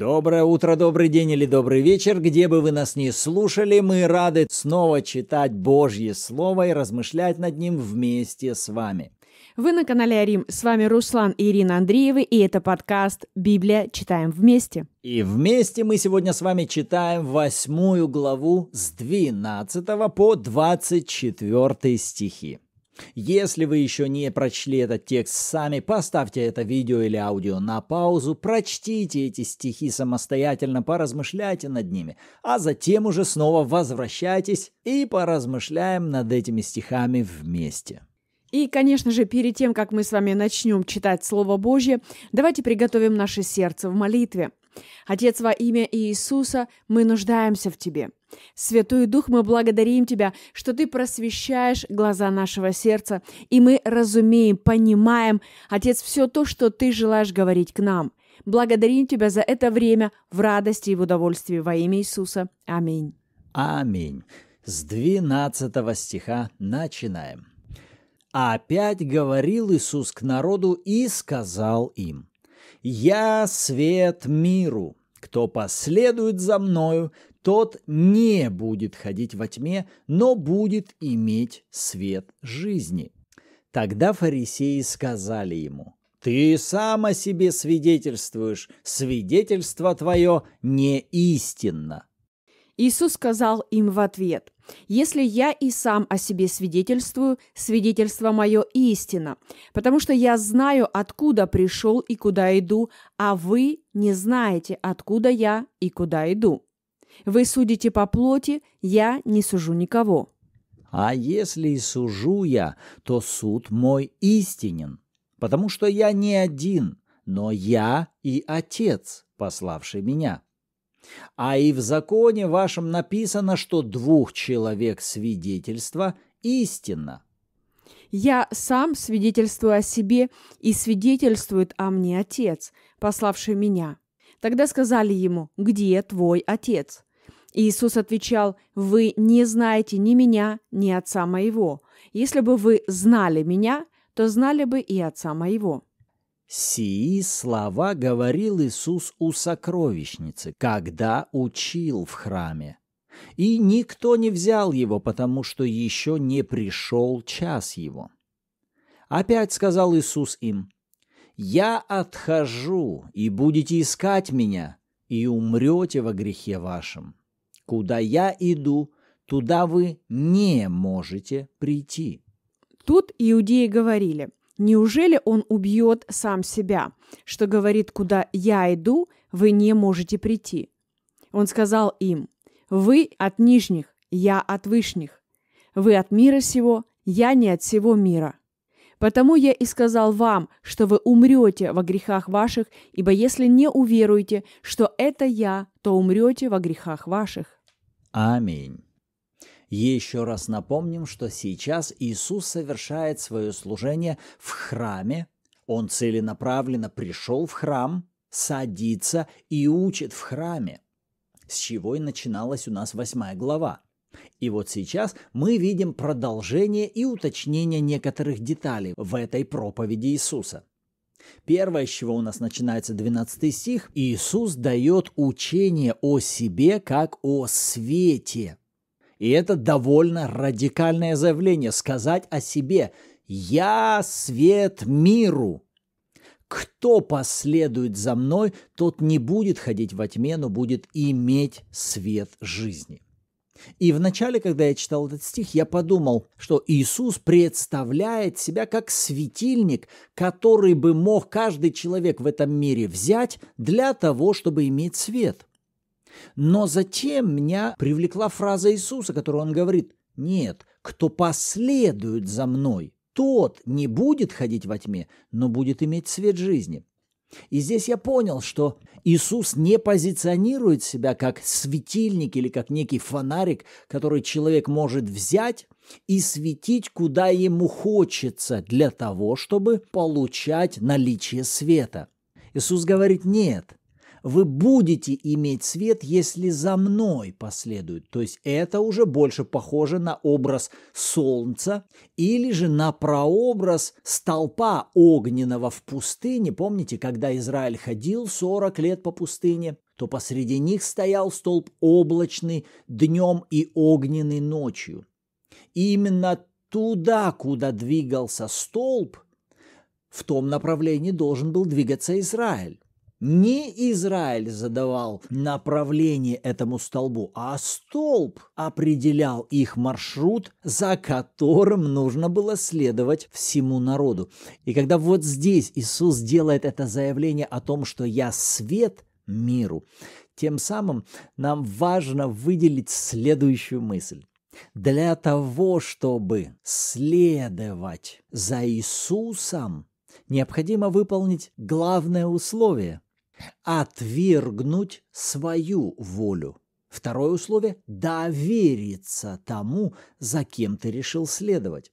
Доброе утро, добрый день или добрый вечер, где бы вы нас ни слушали, мы рады снова читать Божье Слово и размышлять над ним вместе с вами. Вы на канале Арим, с вами Руслан и Ирина Андреева, и это подкаст «Библия. Читаем вместе». И вместе мы сегодня с вами читаем восьмую главу с 12 по 24 стихи. Если вы еще не прочли этот текст сами, поставьте это видео или аудио на паузу, прочтите эти стихи самостоятельно, поразмышляйте над ними, а затем уже снова возвращайтесь и поразмышляем над этими стихами вместе. И, конечно же, перед тем, как мы с вами начнем читать Слово Божье, давайте приготовим наше сердце в молитве. Отец, во имя Иисуса, мы нуждаемся в Тебе. Святой Дух, мы благодарим Тебя, что Ты просвещаешь глаза нашего сердца, и мы разумеем, понимаем, Отец, все то, что Ты желаешь говорить к нам. Благодарим Тебя за это время в радости и в удовольствии во имя Иисуса. Аминь. Аминь. С 12 стиха начинаем. «Опять говорил Иисус к народу и сказал им, «Я свет миру. Кто последует за мною, тот не будет ходить во тьме, но будет иметь свет жизни». Тогда фарисеи сказали ему, «Ты сам о себе свидетельствуешь, свидетельство твое не истинно». Иисус сказал им в ответ, «Если я и сам о себе свидетельствую, свидетельство мое истина, потому что я знаю, откуда пришел и куда иду, а вы не знаете, откуда я и куда иду. Вы судите по плоти, я не сужу никого». «А если и сужу я, то суд мой истинен, потому что я не один, но я и Отец, пославший меня». А и в законе вашем написано, что двух человек свидетельство истинно. Я сам свидетельствую о себе, и свидетельствует о мне Отец, пославший меня. Тогда сказали ему, где твой Отец? Иисус отвечал, вы не знаете ни меня, ни Отца моего. Если бы вы знали меня, то знали бы и Отца моего. Сии слова говорил Иисус у сокровищницы, когда учил в храме. И никто не взял его, потому что еще не пришел час его. Опять сказал Иисус им, «Я отхожу, и будете искать меня, и умрете во грехе вашем. Куда я иду, туда вы не можете прийти». Тут иудеи говорили – Неужели он убьет сам себя, что говорит, куда я иду, вы не можете прийти? Он сказал им, вы от нижних, я от вышних. Вы от мира сего, я не от всего мира. Потому я и сказал вам, что вы умрете во грехах ваших, ибо если не уверуете, что это я, то умрете во грехах ваших. Аминь. Еще раз напомним, что сейчас Иисус совершает свое служение в храме. Он целенаправленно пришел в храм, садится и учит в храме, с чего и начиналась у нас восьмая глава. И вот сейчас мы видим продолжение и уточнение некоторых деталей в этой проповеди Иисуса. Первое, с чего у нас начинается 12 стих, Иисус дает учение о себе как о свете. И это довольно радикальное заявление сказать о себе «Я свет миру». Кто последует за мной, тот не будет ходить во тьме, но будет иметь свет жизни. И вначале, когда я читал этот стих, я подумал, что Иисус представляет себя как светильник, который бы мог каждый человек в этом мире взять для того, чтобы иметь свет. Но затем меня привлекла фраза Иисуса, которую он говорит, «Нет, кто последует за мной, тот не будет ходить во тьме, но будет иметь свет жизни». И здесь я понял, что Иисус не позиционирует себя как светильник или как некий фонарик, который человек может взять и светить, куда ему хочется, для того, чтобы получать наличие света. Иисус говорит, нет, вы будете иметь свет, если за мной последует. То есть это уже больше похоже на образ солнца или же на прообраз столпа огненного в пустыне. Помните, когда Израиль ходил 40 лет по пустыне? то посреди них стоял столб облачный днем и огненный ночью. И именно туда, куда двигался столб, в том направлении должен был двигаться Израиль. Не Израиль задавал направление этому столбу, а столб определял их маршрут, за которым нужно было следовать всему народу. И когда вот здесь Иисус делает это заявление о том, что «я свет миру», тем самым нам важно выделить следующую мысль. Для того, чтобы следовать за Иисусом, необходимо выполнить главное условие – отвергнуть свою волю. Второе условие – довериться тому, за кем ты решил следовать.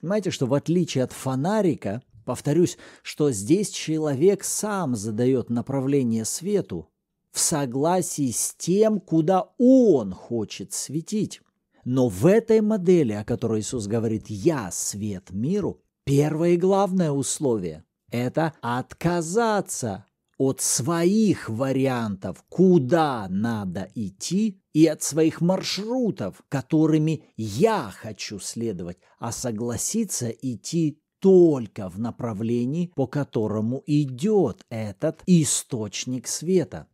Понимаете, что в отличие от фонарика, повторюсь, что здесь человек сам задает направление свету в согласии с тем, куда он хочет светить. Но в этой модели, о которой Иисус говорит «Я свет миру», первое и главное условие – это отказаться от своих вариантов, куда надо идти, и от своих маршрутов, которыми я хочу следовать, а согласиться идти только в направлении, по которому идет этот источник света.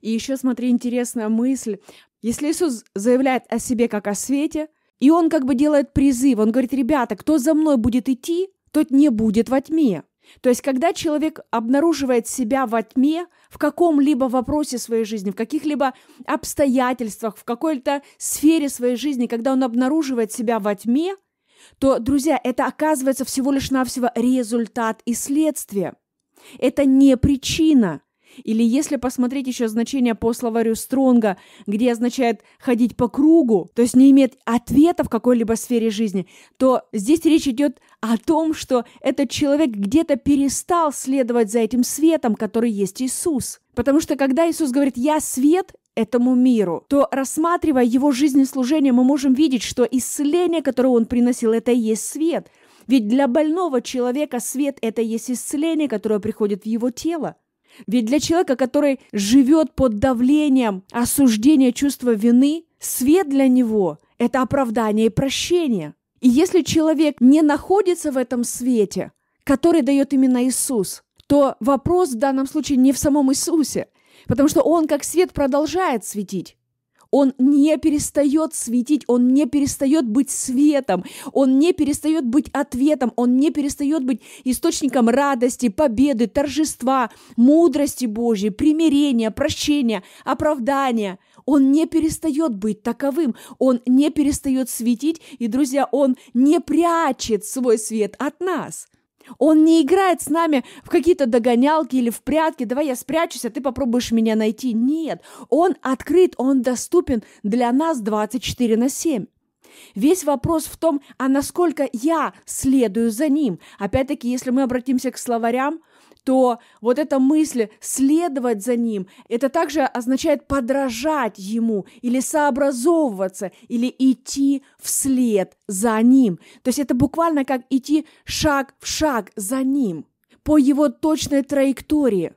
И еще, смотри, интересная мысль. Если Иисус заявляет о себе как о свете, и он как бы делает призыв, он говорит, ребята, кто за мной будет идти, тот не будет во тьме. То есть, когда человек обнаруживает себя во тьме в каком-либо вопросе своей жизни, в каких-либо обстоятельствах, в какой-то сфере своей жизни, когда он обнаруживает себя во тьме, то, друзья, это оказывается всего лишь навсего результат и следствие. Это не причина – или если посмотреть еще значение по словарю Стронга, где означает ходить по кругу, то есть не имеет ответа в какой-либо сфере жизни, то здесь речь идет о том, что этот человек где-то перестал следовать за этим светом, который есть Иисус. Потому что когда Иисус говорит «Я свет», этому миру, то рассматривая его жизнь и служение, мы можем видеть, что исцеление, которое он приносил, это и есть свет. Ведь для больного человека свет – это и есть исцеление, которое приходит в его тело. Ведь для человека, который живет под давлением осуждения чувства вины, свет для него – это оправдание и прощение. И если человек не находится в этом свете, который дает именно Иисус, то вопрос в данном случае не в самом Иисусе, потому что Он как свет продолжает светить он не перестает светить, он не перестает быть светом, он не перестает быть ответом, он не перестает быть источником радости, победы, торжества, мудрости Божьей, примирения, прощения, оправдания. Он не перестает быть таковым, он не перестает светить, и, друзья, он не прячет свой свет от нас. Он не играет с нами в какие-то догонялки или в прятки. Давай я спрячусь, а ты попробуешь меня найти. Нет, он открыт, он доступен для нас 24 на 7. Весь вопрос в том, а насколько я следую за ним. Опять-таки, если мы обратимся к словарям – то вот эта мысль следовать за ним, это также означает подражать ему или сообразовываться, или идти вслед за ним. То есть это буквально как идти шаг в шаг за ним по его точной траектории.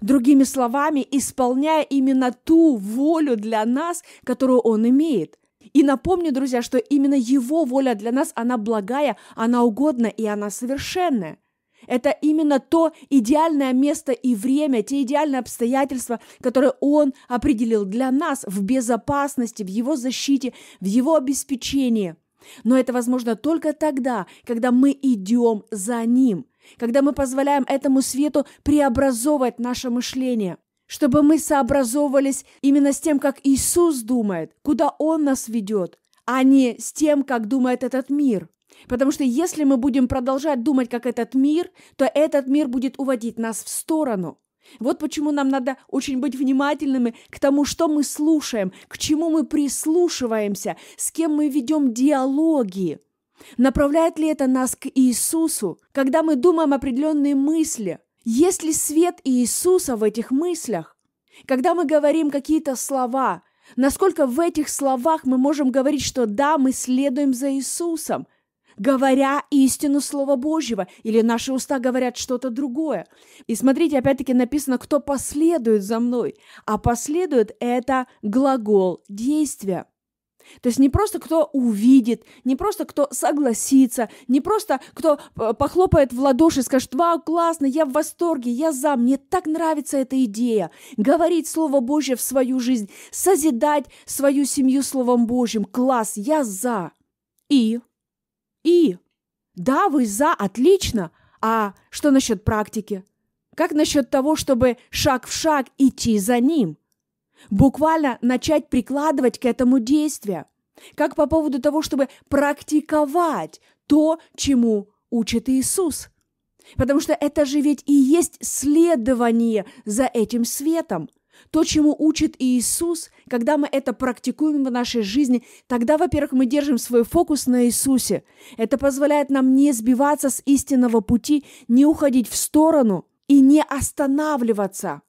Другими словами, исполняя именно ту волю для нас, которую он имеет. И напомню, друзья, что именно его воля для нас, она благая, она угодна и она совершенная. Это именно то идеальное место и время, те идеальные обстоятельства, которые Он определил для нас в безопасности, в Его защите, в Его обеспечении. Но это возможно только тогда, когда мы идем за Ним, когда мы позволяем этому свету преобразовывать наше мышление, чтобы мы сообразовывались именно с тем, как Иисус думает, куда Он нас ведет, а не с тем, как думает этот мир. Потому что если мы будем продолжать думать, как этот мир, то этот мир будет уводить нас в сторону. Вот почему нам надо очень быть внимательными к тому, что мы слушаем, к чему мы прислушиваемся, с кем мы ведем диалоги. Направляет ли это нас к Иисусу, когда мы думаем определенные мысли? Есть ли свет Иисуса в этих мыслях? Когда мы говорим какие-то слова, насколько в этих словах мы можем говорить, что да, мы следуем за Иисусом – говоря истину Слова Божьего, или наши уста говорят что-то другое. И смотрите, опять-таки написано, кто последует за мной, а последует – это глагол действия. То есть не просто кто увидит, не просто кто согласится, не просто кто э, похлопает в ладоши и скажет, вау, классно, я в восторге, я за, мне так нравится эта идея. Говорить Слово Божье в свою жизнь, созидать свою семью Словом Божьим, класс, я за. И и. Да, вы за, отлично. А что насчет практики? Как насчет того, чтобы шаг в шаг идти за ним? Буквально начать прикладывать к этому действия. Как по поводу того, чтобы практиковать то, чему учит Иисус? Потому что это же ведь и есть следование за этим светом – то, чему учит Иисус, когда мы это практикуем в нашей жизни, тогда, во-первых, мы держим свой фокус на Иисусе. Это позволяет нам не сбиваться с истинного пути, не уходить в сторону и не останавливаться,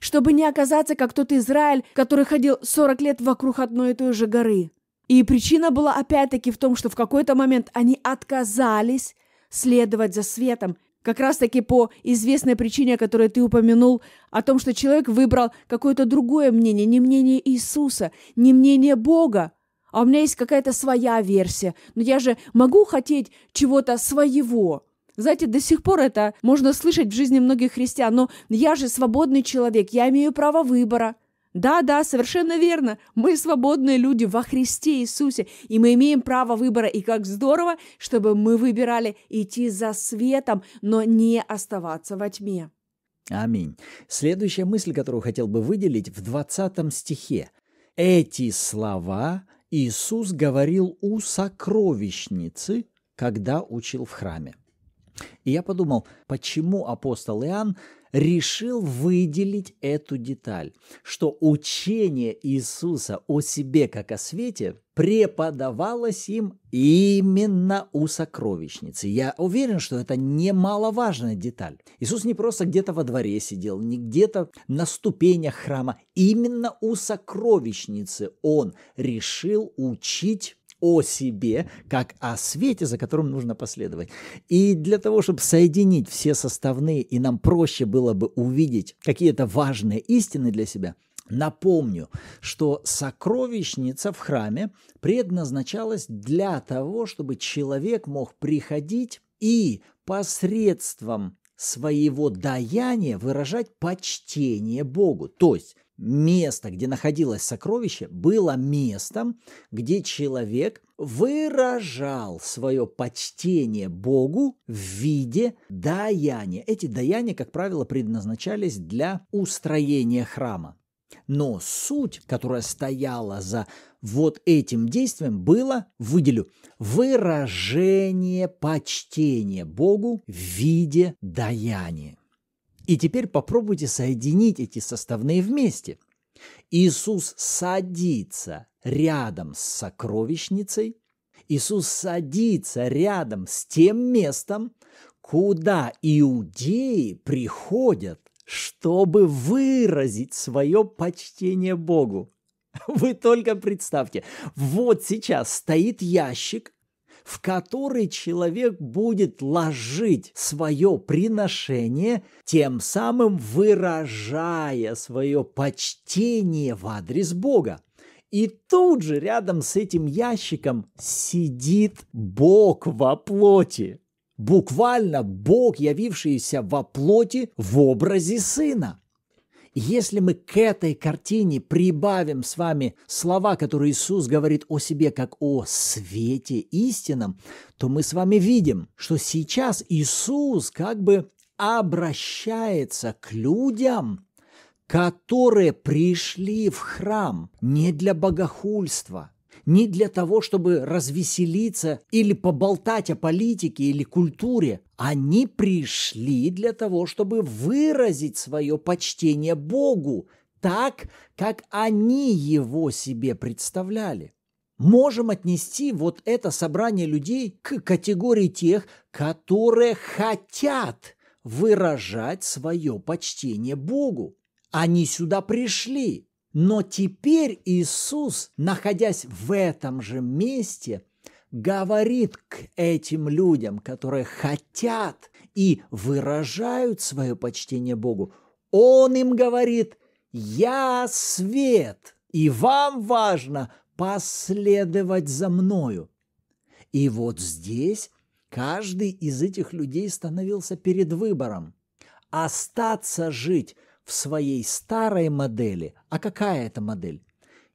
чтобы не оказаться как тот Израиль, который ходил 40 лет вокруг одной и той же горы. И причина была опять-таки в том, что в какой-то момент они отказались следовать за светом как раз-таки по известной причине, о которой ты упомянул, о том, что человек выбрал какое-то другое мнение, не мнение Иисуса, не мнение Бога. А у меня есть какая-то своя версия, но я же могу хотеть чего-то своего. Знаете, до сих пор это можно слышать в жизни многих христиан, но я же свободный человек, я имею право выбора. Да-да, совершенно верно. Мы свободные люди во Христе Иисусе, и мы имеем право выбора. И как здорово, чтобы мы выбирали идти за светом, но не оставаться во тьме. Аминь. Следующая мысль, которую хотел бы выделить в 20 стихе. Эти слова Иисус говорил у сокровищницы, когда учил в храме. И я подумал, почему апостол Иоанн решил выделить эту деталь, что учение Иисуса о себе как о свете преподавалось им именно у сокровищницы. Я уверен, что это немаловажная деталь. Иисус не просто где-то во дворе сидел, не где-то на ступенях храма. Именно у сокровищницы он решил учить о себе, как о свете, за которым нужно последовать. И для того, чтобы соединить все составные, и нам проще было бы увидеть какие-то важные истины для себя, Напомню, что сокровищница в храме предназначалась для того, чтобы человек мог приходить и посредством своего даяния выражать почтение Богу. То есть место, где находилось сокровище, было местом, где человек выражал свое почтение Богу в виде даяния. Эти даяния, как правило, предназначались для устроения храма. Но суть, которая стояла за вот этим действием, было, выделю, выражение почтения Богу в виде даяния. И теперь попробуйте соединить эти составные вместе. Иисус садится рядом с сокровищницей, Иисус садится рядом с тем местом, куда иудеи приходят, чтобы выразить свое почтение Богу. Вы только представьте, вот сейчас стоит ящик, в который человек будет ложить свое приношение, тем самым выражая свое почтение в адрес Бога. И тут же рядом с этим ящиком сидит Бог во плоти. Буквально Бог, явившийся во плоти в образе Сына. Если мы к этой картине прибавим с вами слова, которые Иисус говорит о себе как о свете истинном, то мы с вами видим, что сейчас Иисус как бы обращается к людям, которые пришли в храм не для богохульства – не для того, чтобы развеселиться или поболтать о политике или культуре. Они пришли для того, чтобы выразить свое почтение Богу так, как они его себе представляли. Можем отнести вот это собрание людей к категории тех, которые хотят выражать свое почтение Богу. Они сюда пришли, но теперь Иисус, находясь в этом же месте, говорит к этим людям, которые хотят и выражают свое почтение Богу. Он им говорит, я свет, и вам важно последовать за мною. И вот здесь каждый из этих людей становился перед выбором. Остаться жить в своей старой модели. А какая это модель?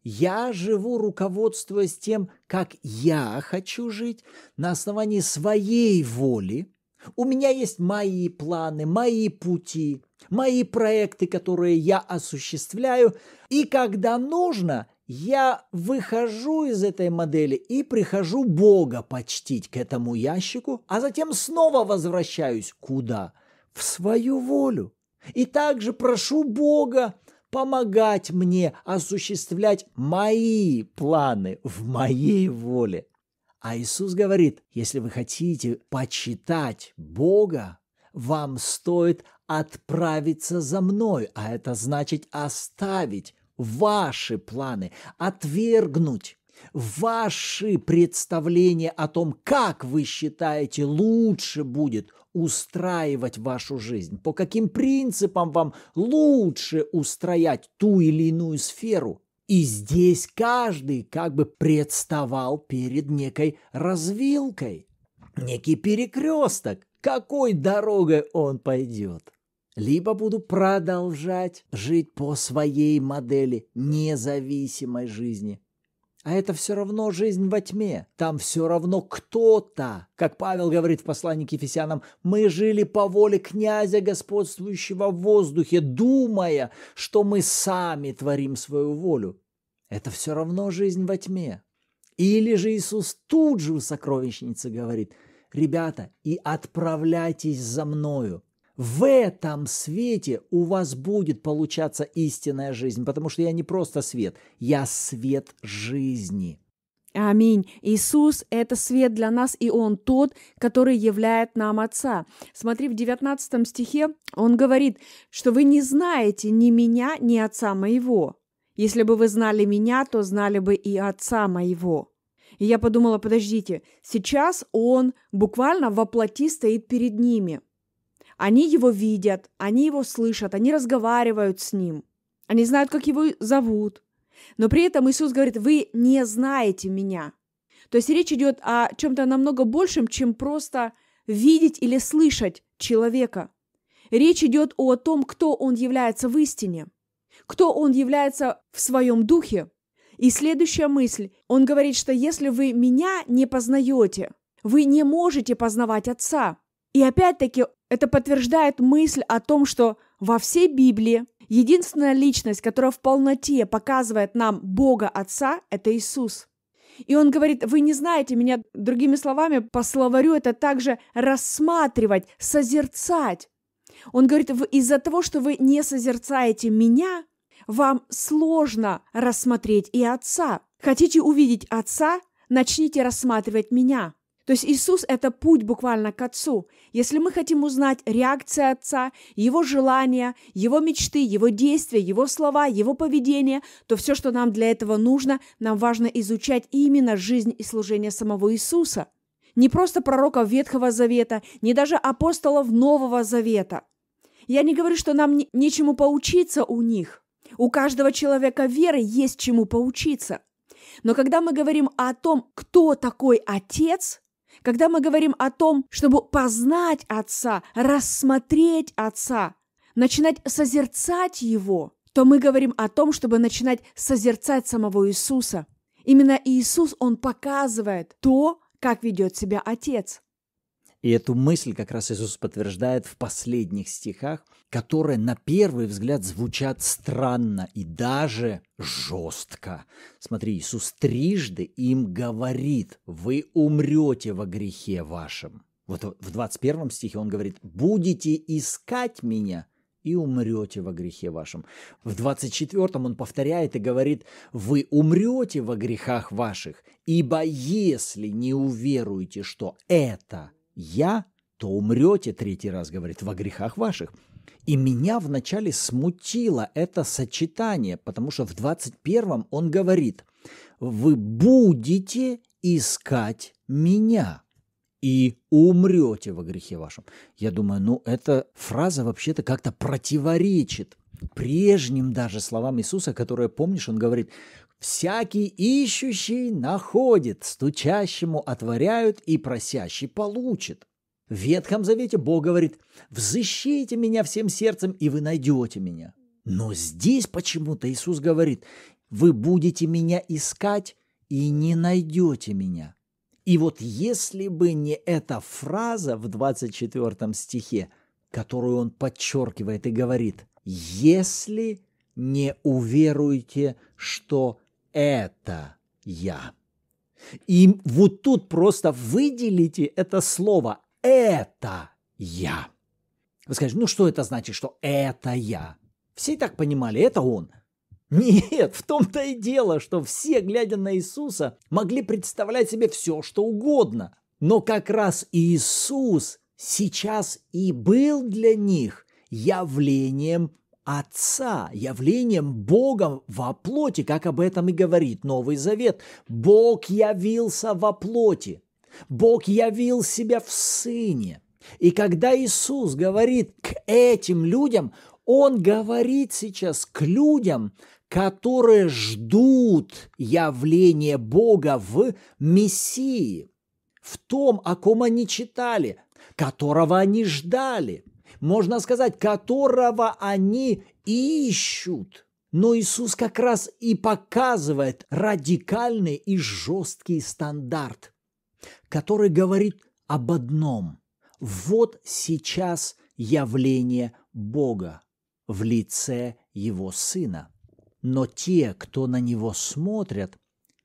Я живу, руководствуясь тем, как я хочу жить, на основании своей воли. У меня есть мои планы, мои пути, мои проекты, которые я осуществляю. И когда нужно, я выхожу из этой модели и прихожу Бога почтить к этому ящику, а затем снова возвращаюсь куда? В свою волю. И также прошу Бога помогать мне осуществлять мои планы в моей воле. А Иисус говорит, если вы хотите почитать Бога, вам стоит отправиться за мной, а это значит оставить ваши планы, отвергнуть Ваши представления о том, как вы считаете лучше будет устраивать вашу жизнь, по каким принципам вам лучше устроять ту или иную сферу. И здесь каждый как бы представал перед некой развилкой, некий перекресток, какой дорогой он пойдет. Либо буду продолжать жить по своей модели независимой жизни, а это все равно жизнь во тьме. Там все равно кто-то. Как Павел говорит в послании к Ефесянам, мы жили по воле князя, господствующего в воздухе, думая, что мы сами творим свою волю. Это все равно жизнь во тьме. Или же Иисус тут же у сокровищницы говорит, ребята, и отправляйтесь за мною в этом свете у вас будет получаться истинная жизнь, потому что я не просто свет, я свет жизни. Аминь. Иисус – это свет для нас, и Он тот, который являет нам Отца. Смотри, в 19 стихе Он говорит, что вы не знаете ни меня, ни Отца моего. Если бы вы знали меня, то знали бы и Отца моего. И я подумала, подождите, сейчас Он буквально воплоти стоит перед ними – они его видят, они его слышат, они разговаривают с ним. Они знают, как его зовут. Но при этом Иисус говорит, вы не знаете меня. То есть речь идет о чем-то намного большем, чем просто видеть или слышать человека. Речь идет о том, кто он является в истине, кто он является в своем духе. И следующая мысль. Он говорит, что если вы меня не познаете, вы не можете познавать Отца. И опять-таки это подтверждает мысль о том, что во всей Библии единственная личность, которая в полноте показывает нам Бога Отца, это Иисус. И он говорит, вы не знаете меня, другими словами, по словарю это также рассматривать, созерцать. Он говорит, из-за того, что вы не созерцаете меня, вам сложно рассмотреть и Отца. Хотите увидеть Отца, начните рассматривать меня. То есть Иисус – это путь буквально к Отцу. Если мы хотим узнать реакцию Отца, Его желания, Его мечты, Его действия, Его слова, Его поведение, то все, что нам для этого нужно, нам важно изучать именно жизнь и служение самого Иисуса. Не просто пророков Ветхого Завета, не даже апостолов Нового Завета. Я не говорю, что нам нечему поучиться у них. У каждого человека веры есть чему поучиться – но когда мы говорим о том, кто такой отец, когда мы говорим о том, чтобы познать Отца, рассмотреть Отца, начинать созерцать Его, то мы говорим о том, чтобы начинать созерцать самого Иисуса. Именно Иисус, Он показывает то, как ведет себя Отец. И эту мысль как раз Иисус подтверждает в последних стихах, которые на первый взгляд звучат странно и даже жестко. Смотри, Иисус трижды им говорит, вы умрете во грехе вашем. Вот в 21 стихе он говорит, будете искать меня и умрете во грехе вашем. В 24 он повторяет и говорит, вы умрете во грехах ваших, ибо если не уверуете, что это – я, то умрете, третий раз говорит, во грехах ваших. И меня вначале смутило это сочетание, потому что в 21-м он говорит, вы будете искать меня и умрете во грехе вашем. Я думаю, ну эта фраза вообще-то как-то противоречит прежним даже словам Иисуса, которые, помнишь, он говорит, Всякий ищущий находит, стучащему отворяют и просящий получит. В Ветхом Завете Бог говорит «Взыщите меня всем сердцем, и вы найдете меня». Но здесь почему-то Иисус говорит «Вы будете меня искать и не найдете меня». И вот если бы не эта фраза в 24 стихе, которую он подчеркивает и говорит «Если не уверуете, что это я. И вот тут просто выделите это слово «это я». Вы скажете, ну что это значит, что «это я»? Все и так понимали, это он. Нет, в том-то и дело, что все, глядя на Иисуса, могли представлять себе все, что угодно. Но как раз Иисус сейчас и был для них явлением Отца, явлением Богом во плоти, как об этом и говорит Новый Завет. Бог явился во плоти. Бог явил себя в Сыне. И когда Иисус говорит к этим людям, Он говорит сейчас к людям, которые ждут явления Бога в Мессии, в том, о ком они читали, которого они ждали – можно сказать, которого они ищут. Но Иисус как раз и показывает радикальный и жесткий стандарт, который говорит об одном. Вот сейчас явление Бога в лице Его Сына. Но те, кто на Него смотрят,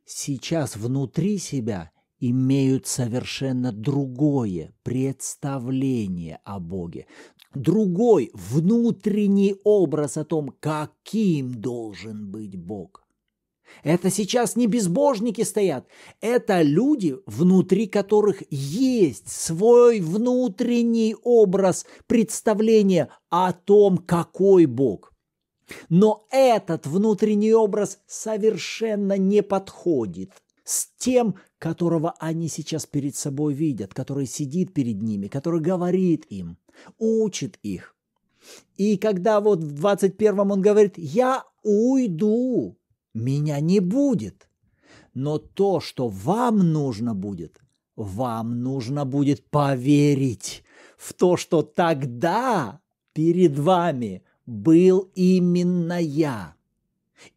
сейчас внутри себя имеют совершенно другое представление о Боге, другой внутренний образ о том, каким должен быть Бог. Это сейчас не безбожники стоят, это люди, внутри которых есть свой внутренний образ представления о том, какой Бог. Но этот внутренний образ совершенно не подходит с тем, которого они сейчас перед собой видят, который сидит перед ними, который говорит им, учит их. И когда вот в 21-м он говорит, я уйду, меня не будет. Но то, что вам нужно будет, вам нужно будет поверить в то, что тогда перед вами был именно я.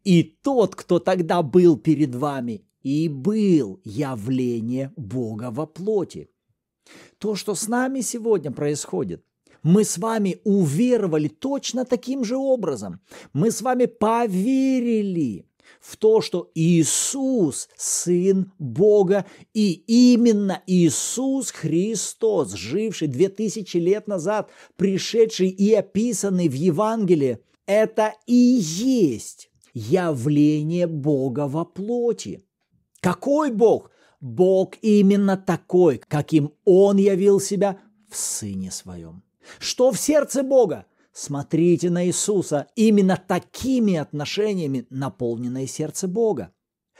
И тот, кто тогда был перед вами, и был явление Бога во плоти. То, что с нами сегодня происходит, мы с вами уверовали точно таким же образом. Мы с вами поверили в то, что Иисус – Сын Бога, и именно Иисус Христос, живший две тысячи лет назад, пришедший и описанный в Евангелии, это и есть явление Бога во плоти – какой Бог? Бог именно такой, каким Он явил себя в Сыне Своем. Что в сердце Бога? Смотрите на Иисуса. Именно такими отношениями наполненное сердце Бога.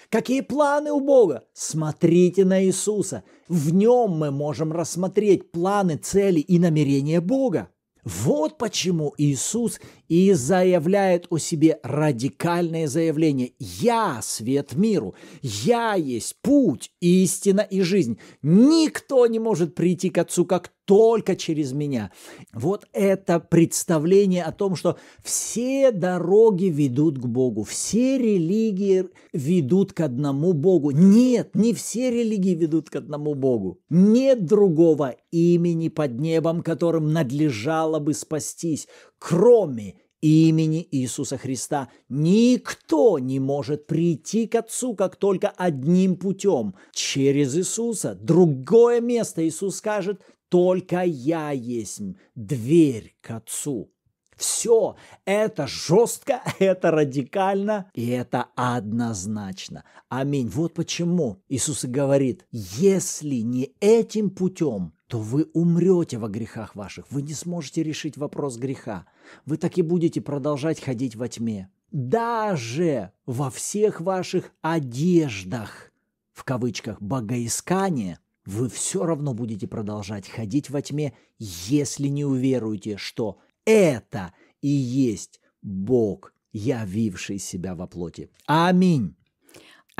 Какие планы у Бога? Смотрите на Иисуса. В нем мы можем рассмотреть планы, цели и намерения Бога. Вот почему Иисус и заявляет о себе радикальное заявление «Я свет миру, я есть путь, истина и жизнь, никто не может прийти к Отцу, как только через меня». Вот это представление о том, что все дороги ведут к Богу, все религии ведут к одному Богу. Нет, не все религии ведут к одному Богу. Нет другого имени под небом, которым надлежало бы спастись кроме имени Иисуса Христа. Никто не может прийти к Отцу, как только одним путем, через Иисуса. Другое место Иисус скажет, только я есть дверь к Отцу. Все, это жестко, это радикально и это однозначно. Аминь. Вот почему Иисус и говорит, если не этим путем, то вы умрете во грехах ваших, вы не сможете решить вопрос греха, вы так и будете продолжать ходить во тьме. Даже во всех ваших одеждах, в кавычках, богоискания, вы все равно будете продолжать ходить во тьме, если не уверуете, что это и есть Бог, явивший себя во плоти. Аминь.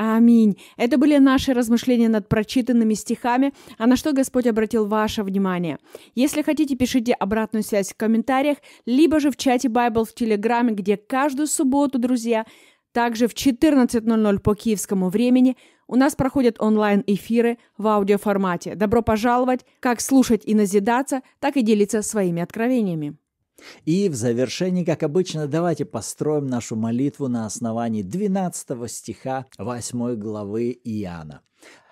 Аминь. Это были наши размышления над прочитанными стихами, а на что Господь обратил ваше внимание. Если хотите, пишите обратную связь в комментариях, либо же в чате Bible в Телеграме, где каждую субботу, друзья, также в 14.00 по киевскому времени у нас проходят онлайн-эфиры в аудиоформате. Добро пожаловать! Как слушать и назидаться, так и делиться своими откровениями. И в завершении, как обычно, давайте построим нашу молитву на основании 12 стиха 8 главы Иоанна.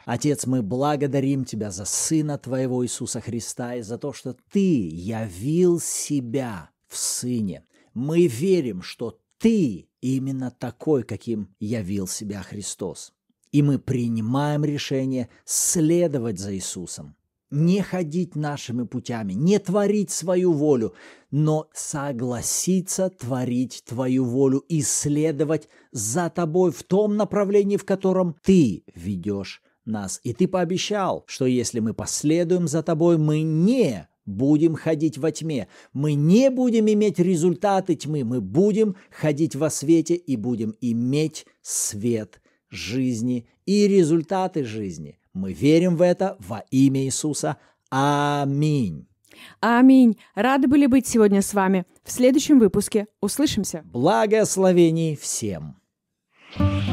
Отец, мы благодарим Тебя за Сына Твоего Иисуса Христа и за то, что Ты явил себя в Сыне. Мы верим, что Ты именно такой, каким явил себя Христос. И мы принимаем решение следовать за Иисусом, не ходить нашими путями, не творить свою волю, но согласиться творить твою волю и следовать за тобой в том направлении, в котором ты ведешь нас. И ты пообещал, что если мы последуем за тобой, мы не будем ходить во тьме, мы не будем иметь результаты тьмы, мы будем ходить во свете и будем иметь свет жизни и результаты жизни. Мы верим в это во имя Иисуса. Аминь. Аминь. Рады были быть сегодня с вами. В следующем выпуске услышимся. Благословений всем. thank you